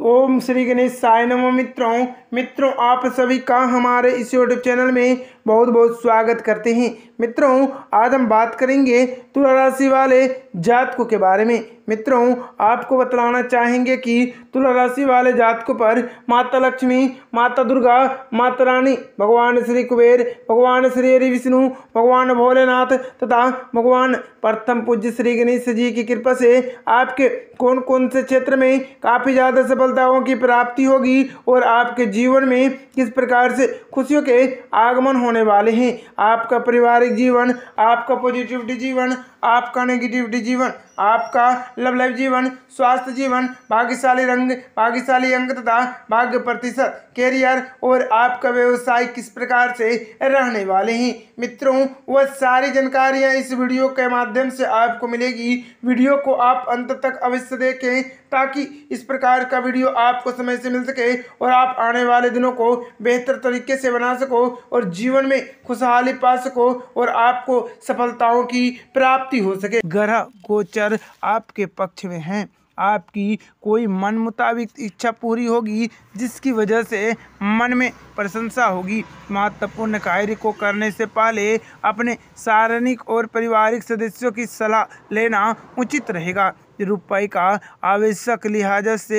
ओम श्री गणेश साय नमो मित्रों मित्रों आप सभी का हमारे इस यूट्यूब चैनल में बहुत बहुत स्वागत करते हैं मित्रों आज हम बात करेंगे तुला राशि वाले जातकों के बारे में मित्रों आपको बतलाना चाहेंगे कि तुला राशि वाले जातकों पर माता लक्ष्मी माता दुर्गा माता रानी भगवान श्री कुबेर भगवान श्री हरि विष्णु भगवान भोलेनाथ तथा भगवान प्रथम पूज्य श्री गणेश जी की कृपा से आपके कौन कौन से क्षेत्र में काफ़ी ज़्यादा सफलताओं की प्राप्ति होगी और आपके जीवन में किस प्रकार से खुशियों के आगमन होने वाले हैं आपका पारिवारिक जीवन आपका पॉजिटिविटी जीवन आपका नेगेटिविटी जीवन आपका लाइफ जीवन स्वास्थ्य जीवन भाग्यशाली रंग भाग्यशाली अंक तथा भाग्य प्रतिशत कैरियर और आपका व्यवसाय किस प्रकार से रहने वाले हैं मित्रों वह सारी जानकारियाँ इस वीडियो के माध्यम से आपको मिलेगी वीडियो को आप अंत तक अवश्य देखें ताकि इस प्रकार का वीडियो आपको समय से मिल सके और आप आने वाले दिनों को बेहतर तरीके से बना सको और जीवन में खुशहाली पा सको और आपको सफलताओं की प्राप्ति हो सके ग्रह गोचर आपके आपके पक्ष में हैं आपकी कोई मन मुताबिक इच्छा पूरी होगी जिसकी वजह से मन में प्रशंसा होगी महत्वपूर्ण कार्य को करने से पहले अपने शारणिक और पारिवारिक सदस्यों की सलाह लेना उचित रहेगा रुपये का आवश्यक लिहाजा से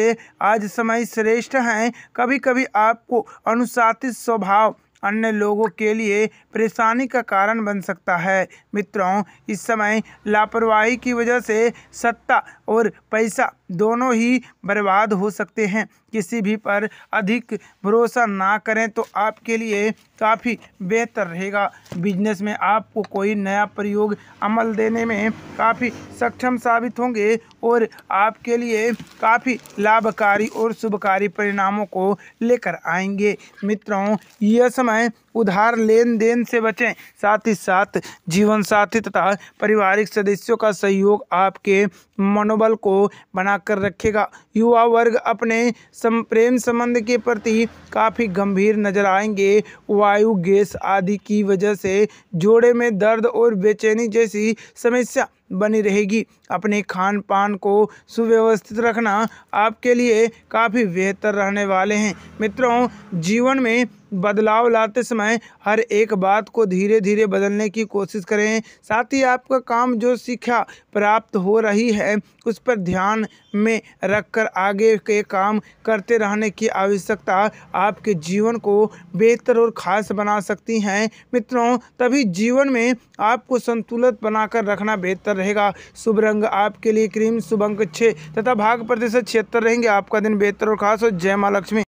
आज समय श्रेष्ठ हैं कभी कभी आपको अनुशासित स्वभाव अन्य लोगों के लिए परेशानी का कारण बन सकता है मित्रों इस समय लापरवाही की वजह से सत्ता और पैसा दोनों ही बर्बाद हो सकते हैं किसी भी पर अधिक भरोसा ना करें तो आपके लिए काफ़ी बेहतर रहेगा बिजनेस में आपको कोई नया प्रयोग अमल देने में काफ़ी सक्षम साबित होंगे और आपके लिए काफ़ी लाभकारी और शुभकारी परिणामों को लेकर आएंगे मित्रों यह समय उधार लेन देन से बचें साथ ही साथ जीवन साथी तथा पारिवारिक सदस्यों का सहयोग आपके मनोबल को बनाकर रखेगा युवा वर्ग अपने सम प्रेम संबंध के प्रति काफ़ी गंभीर नजर आएंगे वायु गैस आदि की वजह से जोड़े में दर्द और बेचैनी जैसी समस्या बनी रहेगी अपने खान पान को सुव्यवस्थित रखना आपके लिए काफ़ी बेहतर रहने वाले हैं मित्रों जीवन में बदलाव लाते समय हर एक बात को धीरे धीरे बदलने की कोशिश करें साथ ही आपका काम जो शिक्षा प्राप्त हो रही है उस पर ध्यान में रखकर आगे के काम करते रहने की आवश्यकता आपके जीवन को बेहतर और ख़ास बना सकती हैं मित्रों तभी जीवन में आपको संतुलित बनाकर रखना बेहतर रहेगा शुभ रंग आपके लिए क्रीम शुभ अंक छः तथा भाग प्रतिशत छिहत्तर रहेंगे आपका दिन बेहतर और खास हो जय माँ लक्ष्मी